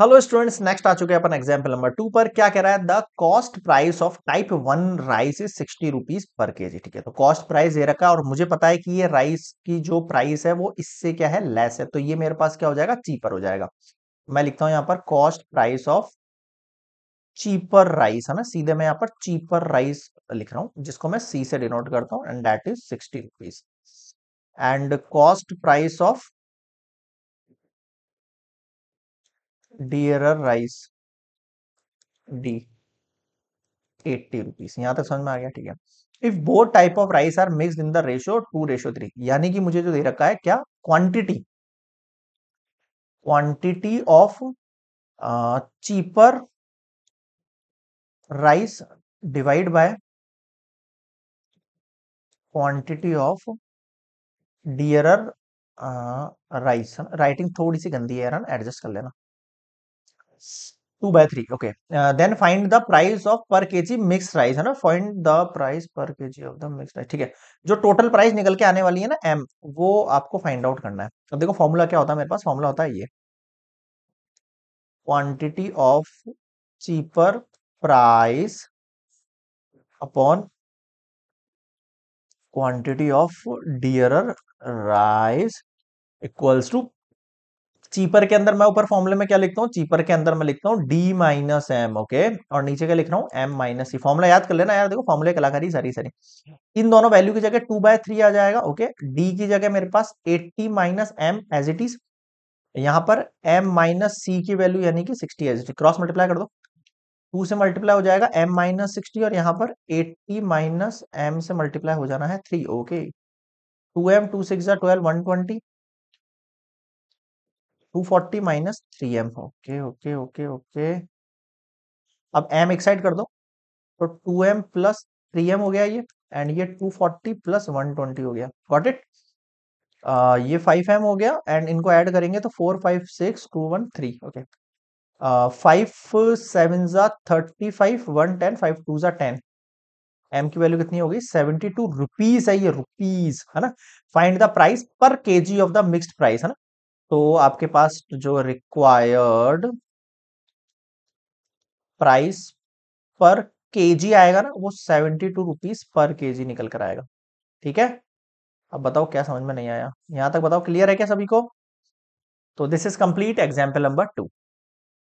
hello students next आ चुके हैं अपन example number to पर क्या कह रहा है the cost price of type one rice is sixty rupees per K जी ठीक है तो कॉस्ट प्राइस ये रखा और मुझे पता है कि ये राइस की जो प्राइस है वो इससे क्या है लेस है तो ये मेरे पास क्या हो जाएगा चीपर हो जाएगा मैं लिखता हूँ यहाँ पर cost price of cheaper rice है ना सीधे मैं यहाँ पर चीपर राइस लिख रहा हूँ जिसको मैं सी से डिनोट करता हूँ and that is sixty rupees and cost price of dear rice D eighty rupees यहां तक समझ में आ गया ठीक है if both type of rice are mix in the ratio two ratio three यानी कि मुझे जो दे रखा है क्या quantity quantity of cheaper rice divide by quantity of dearer rice writing थोड़ी सी गंदी है एडजस्ट कर लेना two by three okay then find the price of per K ji mix rice है ना find the price per K G of the mix rice ठीक है जो टोटल प्राइस निकल के आने वाली है ना एम वो आपको फाइंड आउट करना है अब देखो फॉर्मूला क्या होता है मेरे पास फॉर्मूला होता है ये quantity of cheaper price upon quantity of dear rice equals to cheaper के अंदर मैं ऊपर फॉर्मुले में क्या लिखता हूँ चीपर के अंदर मैं लिखता हूँ डी माइनस एम ओके और नीचे क्या लिख रहा हूँ एम माइनस सी फॉर्मुला याद कर लेना यार देखो फॉर्मुले कलाकारी सारी सारी इन दोनों वैल्यू की जगह टू बाय थ्री आ जाएगा ओके डी की जगह मेरे पास eighty minus M as it is यहाँ पर एम माइनस सी की वैल्यू यानी कि sixty as it cross multiply कर दो टू से मल्टीप्लाई हो जाएगा एम माइनस सिक्सटी और यहाँ पर एट्टी माइनस एम से मल्टीप्लाई हो जाना है three okay two M two six twelve one twenty two forty minus three M okay okay okay okay अब एम एक साइड कर दो तो two M plus three M हो गया ये एंड ये two forty plus one twenty हो गया गॉट इट ये फाइव एम हो गया एंड इनको ऐड करेंगे तो four five six to one three okay five seven ज़ा thirty five one ten five two ज़ा टेन एम की वैल्यू कितनी होगी सेवेंटी टू रुपीज है ये रुपीज है ना find the price per K G of the mixed price है ना तो आपके पास जो रिक्वायर्ड प्राइस पर केजी आएगा ना वो सेवेंटी टू रुपीज पर केजी निकल कर आएगा ठीक है अब बताओ क्या समझ में नहीं आया यहां तक बताओ क्लियर है क्या सभी को तो this is complete example number to